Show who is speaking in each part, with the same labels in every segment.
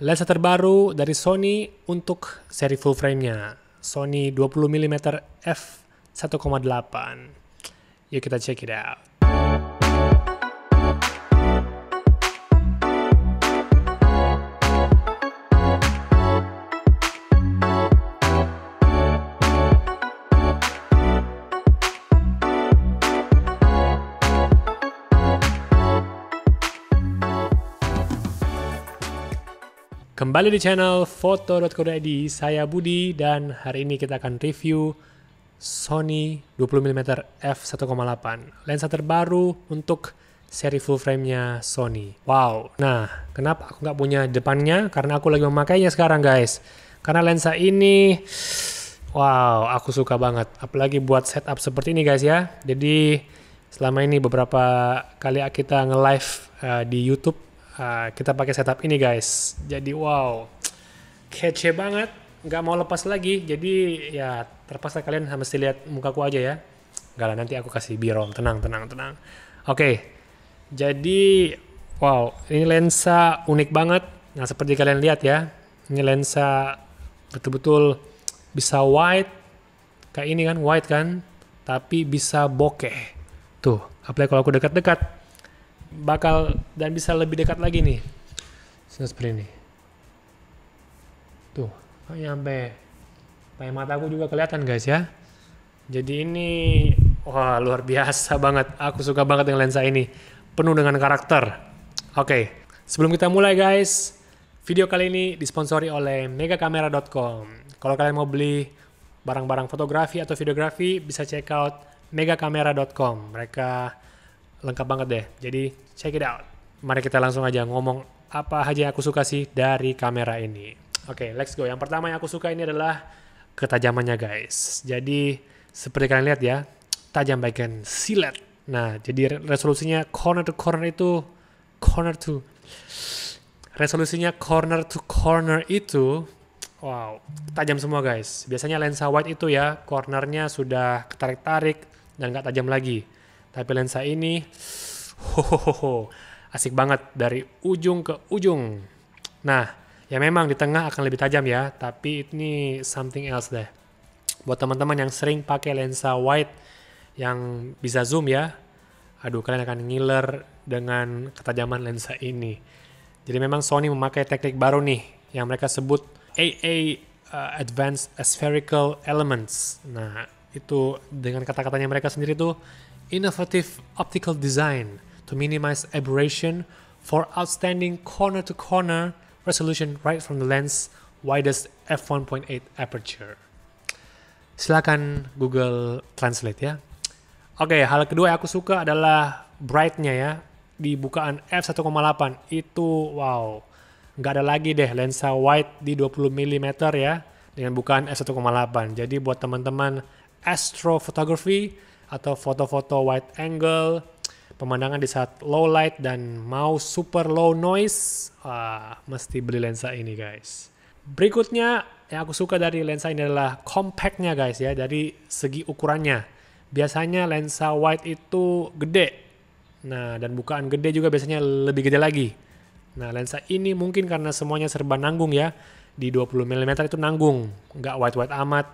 Speaker 1: Lensa terbaru dari Sony untuk seri full frame-nya, Sony 20mm f1.8. Yuk kita check it out. Kembali di channel foto.co.id, saya Budi dan hari ini kita akan review Sony 20mm f1.8, lensa terbaru untuk seri full frame-nya Sony. Wow, nah kenapa aku nggak punya depannya? Karena aku lagi memakainya sekarang guys. Karena lensa ini, wow aku suka banget. Apalagi buat setup seperti ini guys ya. Jadi selama ini beberapa kali kita nge-live uh, di Youtube Ah, kita pakai setup ini guys jadi wow kece banget nggak mau lepas lagi jadi ya terpaksa kalian mesti lihat mukaku aja ya nggak lah nanti aku kasih biro tenang tenang tenang oke okay. jadi wow ini lensa unik banget nah seperti kalian lihat ya ini lensa betul-betul bisa wide kayak ini kan wide kan tapi bisa bokeh tuh apalagi kalau aku dekat-dekat bakal dan bisa lebih dekat lagi nih seperti ini tuh sampai oh, sampai mataku juga kelihatan guys ya jadi ini wah luar biasa banget aku suka banget dengan lensa ini penuh dengan karakter oke sebelum kita mulai guys video kali ini disponsori oleh megakamera.com kalau kalian mau beli barang-barang fotografi atau videografi bisa check out megakamera.com mereka lengkap banget deh. Jadi check it out. Mari kita langsung aja ngomong apa aja yang aku suka sih dari kamera ini. Oke, okay, let's go. Yang pertama yang aku suka ini adalah ketajamannya guys. Jadi seperti kalian lihat ya, tajam bagian silet. Nah, jadi resolusinya corner to corner itu corner to resolusinya corner to corner itu wow, tajam semua guys. Biasanya lensa wide itu ya, cornernya sudah ketarik-tarik dan nggak tajam lagi. Tapi lensa ini hohoho, asik banget dari ujung ke ujung. Nah, ya memang di tengah akan lebih tajam ya, tapi ini something else deh. Buat teman-teman yang sering pakai lensa wide yang bisa zoom ya, aduh kalian akan ngiler dengan ketajaman lensa ini. Jadi memang Sony memakai teknik baru nih yang mereka sebut AA uh, Advanced Aspherical Elements. Nah, itu dengan kata-katanya mereka sendiri tuh innovative optical design to minimize aberration for outstanding corner-to-corner -corner resolution right from the lens widest f1.8 aperture. Silakan Google Translate ya. Oke, okay, hal kedua yang aku suka adalah brightnya ya. Di bukaan f1,8 itu wow. Nggak ada lagi deh lensa wide di 20 mm ya dengan bukaan f1,8. Jadi buat teman-teman astrophotography atau foto-foto wide angle, pemandangan di saat low light dan mau super low noise, ah, mesti beli lensa ini guys. Berikutnya yang aku suka dari lensa ini adalah compactnya guys ya, dari segi ukurannya. Biasanya lensa wide itu gede, nah dan bukaan gede juga biasanya lebih gede lagi. Nah lensa ini mungkin karena semuanya serba nanggung ya, di 20 mm itu nanggung, nggak wide-wide amat,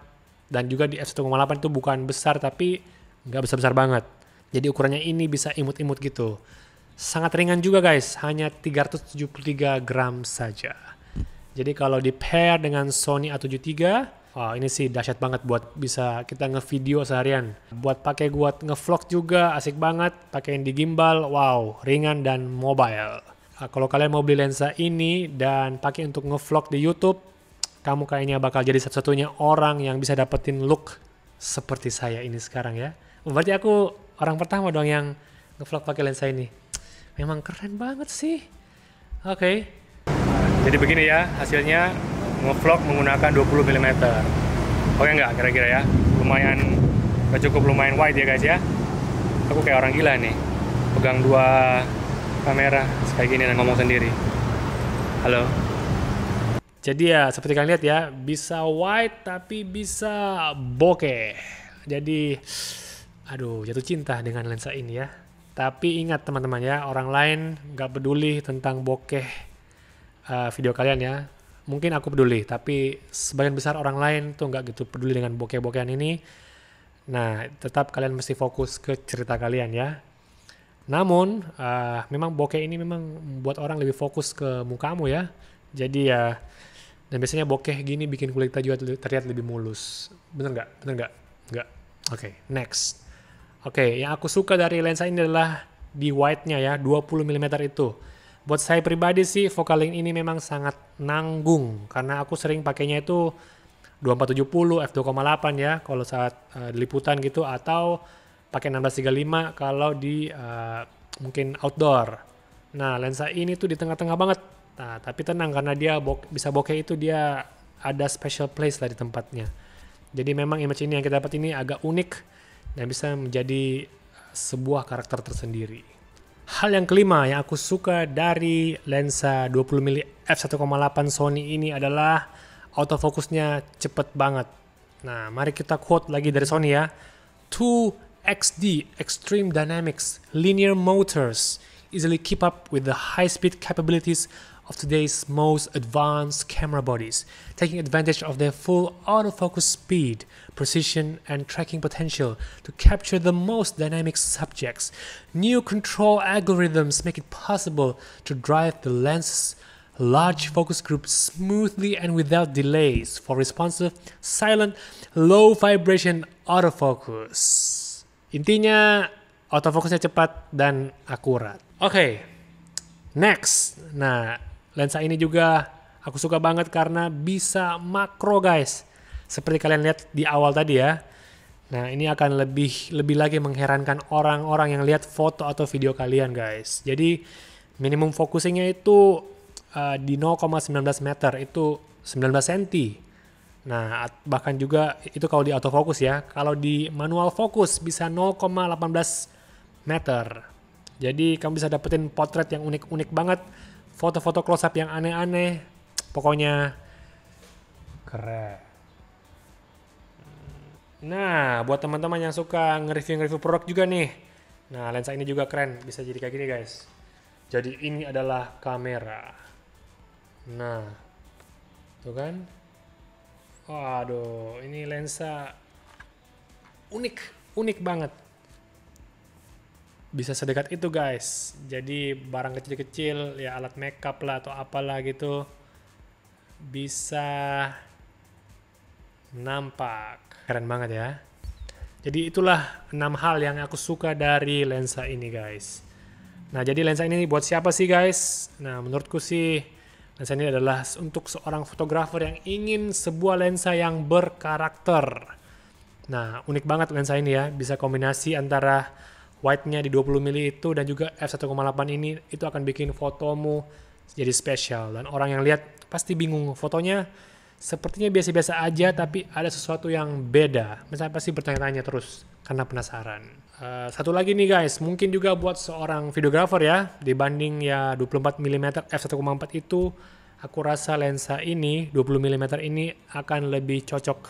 Speaker 1: dan juga di f1.8 itu bukan besar tapi nggak besar-besar banget. Jadi ukurannya ini bisa imut-imut gitu. Sangat ringan juga guys, hanya 373 gram saja. Jadi kalau di pair dengan Sony A73, wah ini sih dahsyat banget buat bisa kita ngevideo seharian. Buat pakai buat ngevlog juga asik banget, pakaiin di gimbal, wow, ringan dan mobile. Nah, kalau kalian mau beli lensa ini dan pakai untuk ngevlog di YouTube, kamu kayaknya bakal jadi satu-satunya orang yang bisa dapetin look seperti saya ini sekarang ya. Oh, berarti aku orang pertama dong yang ngevlog pakai lensa ini. Memang keren banget sih. Oke. Okay. Jadi begini ya hasilnya ngevlog menggunakan 20 mm. Oke nggak kira-kira ya? Lumayan cukup lumayan wide ya guys ya. Aku kayak orang gila nih. Pegang dua kamera kayak gini dan ngomong sendiri. Halo. Jadi ya seperti kalian lihat ya, bisa wide tapi bisa bokeh. Jadi aduh jatuh cinta dengan lensa ini ya. Tapi ingat teman-teman ya, orang lain nggak peduli tentang bokeh uh, video kalian ya. Mungkin aku peduli, tapi sebagian besar orang lain tuh nggak gitu peduli dengan bokeh-bokehan ini. Nah, tetap kalian mesti fokus ke cerita kalian ya. Namun, uh, memang bokeh ini memang buat orang lebih fokus ke mukamu ya. Jadi ya, uh, dan biasanya bokeh gini bikin kulit kita juga terlihat lebih mulus. Bener nggak? Bener nggak? Nggak. Oke, okay, next. Oke, yang aku suka dari lensa ini adalah di wide-nya ya, 20 mm itu. Buat saya pribadi sih, focal length ini memang sangat nanggung karena aku sering pakainya itu 2470 f2,8 ya kalau saat uh, liputan gitu atau pakai 1635 kalau di uh, mungkin outdoor. Nah, lensa ini tuh di tengah-tengah banget. Nah, tapi tenang karena dia bo bisa bokeh itu dia ada special place lah di tempatnya. Jadi memang image ini yang kita dapat ini agak unik dan bisa menjadi sebuah karakter tersendiri. Hal yang kelima yang aku suka dari lensa 20mm f1.8 Sony ini adalah autofocusnya cepet banget. Nah, mari kita quote lagi dari Sony ya. 2XD Extreme Dynamics Linear Motors easily keep up with the high speed capabilities of today's most advanced camera bodies, taking advantage of their full autofocus speed, precision, and tracking potential to capture the most dynamic subjects. New control algorithms make it possible to drive the lens's large focus group smoothly and without delays for responsive, silent, low vibration autofocus. Intinya, autofocusnya cepat dan akurat. Oke, okay. next. Nah, Lensa ini juga aku suka banget karena bisa makro guys. Seperti kalian lihat di awal tadi ya. Nah ini akan lebih lebih lagi mengherankan orang-orang yang lihat foto atau video kalian guys. Jadi minimum focusingnya itu uh, di 0,19 meter itu 19 cm. Nah, bahkan juga itu kalau di autofocus ya. Kalau di manual fokus bisa 0,18 meter. Jadi kamu bisa dapetin potret yang unik-unik banget foto-foto close up yang aneh-aneh pokoknya keren nah buat teman-teman yang suka nge-review-review nge produk juga nih nah lensa ini juga keren bisa jadi kayak gini guys jadi ini adalah kamera nah tuh kan waduh ini lensa unik unik banget bisa sedekat itu guys jadi barang kecil-kecil ya alat makeup lah atau apalah gitu bisa nampak keren banget ya jadi itulah enam hal yang aku suka dari lensa ini guys nah jadi lensa ini buat siapa sih guys nah menurutku sih lensa ini adalah untuk seorang fotografer yang ingin sebuah lensa yang berkarakter nah unik banget lensa ini ya bisa kombinasi antara wide-nya di 20 mili itu dan juga f1,8 ini itu akan bikin fotomu jadi spesial dan orang yang lihat pasti bingung fotonya sepertinya biasa-biasa aja tapi ada sesuatu yang beda misalnya pasti bertanya-tanya terus karena penasaran uh, satu lagi nih guys mungkin juga buat seorang videografer ya dibanding ya 24 mm f1,4 itu aku rasa lensa ini 20 mm ini akan lebih cocok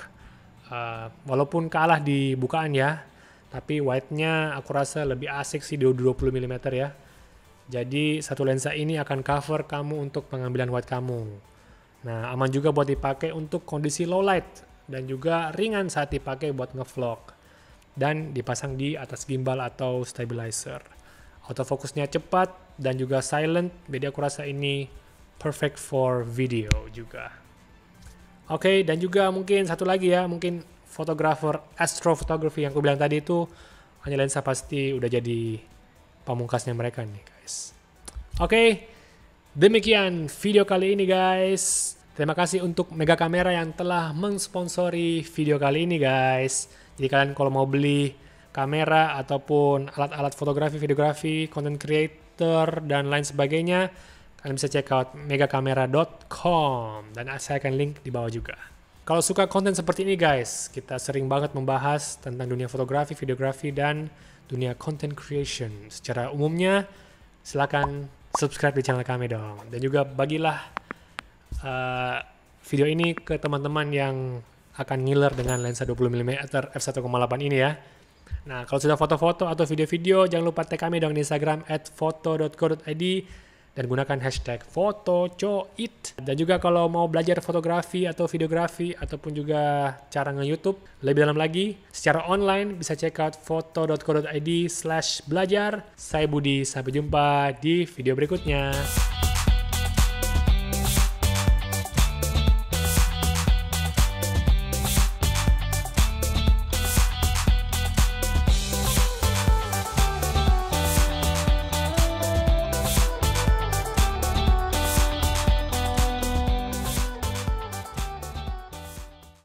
Speaker 1: uh, walaupun kalah di bukaan ya tapi wide-nya aku rasa lebih asik sih di 20mm ya. Jadi satu lensa ini akan cover kamu untuk pengambilan wide kamu. Nah, aman juga buat dipakai untuk kondisi low light dan juga ringan saat dipakai buat ngevlog dan dipasang di atas gimbal atau stabilizer. Autofocusnya cepat dan juga silent, jadi aku rasa ini perfect for video juga. Oke, okay, dan juga mungkin satu lagi ya, mungkin fotografer astrofotografi yang aku bilang tadi itu hanya lensa pasti udah jadi pamungkasnya mereka nih guys. Oke, okay, demikian video kali ini guys. Terima kasih untuk Mega Kamera yang telah mensponsori video kali ini guys. Jadi kalian kalau mau beli kamera ataupun alat-alat fotografi, videografi, content creator, dan lain sebagainya, kalian bisa check out megakamera.com dan saya akan link di bawah juga. Kalau suka konten seperti ini guys, kita sering banget membahas tentang dunia fotografi, videografi, dan dunia content creation. Secara umumnya, silahkan subscribe di channel kami dong. Dan juga bagilah uh, video ini ke teman-teman yang akan ngiler dengan lensa 20mm f1.8 ini ya. Nah, kalau sudah foto-foto atau video-video, jangan lupa tag kami dong di Instagram at foto.co.id dan gunakan hashtag foto coit. Dan juga kalau mau belajar fotografi atau videografi ataupun juga cara nge-youtube lebih dalam lagi secara online bisa check out foto.co.id slash belajar. Saya Budi, sampai jumpa di video berikutnya.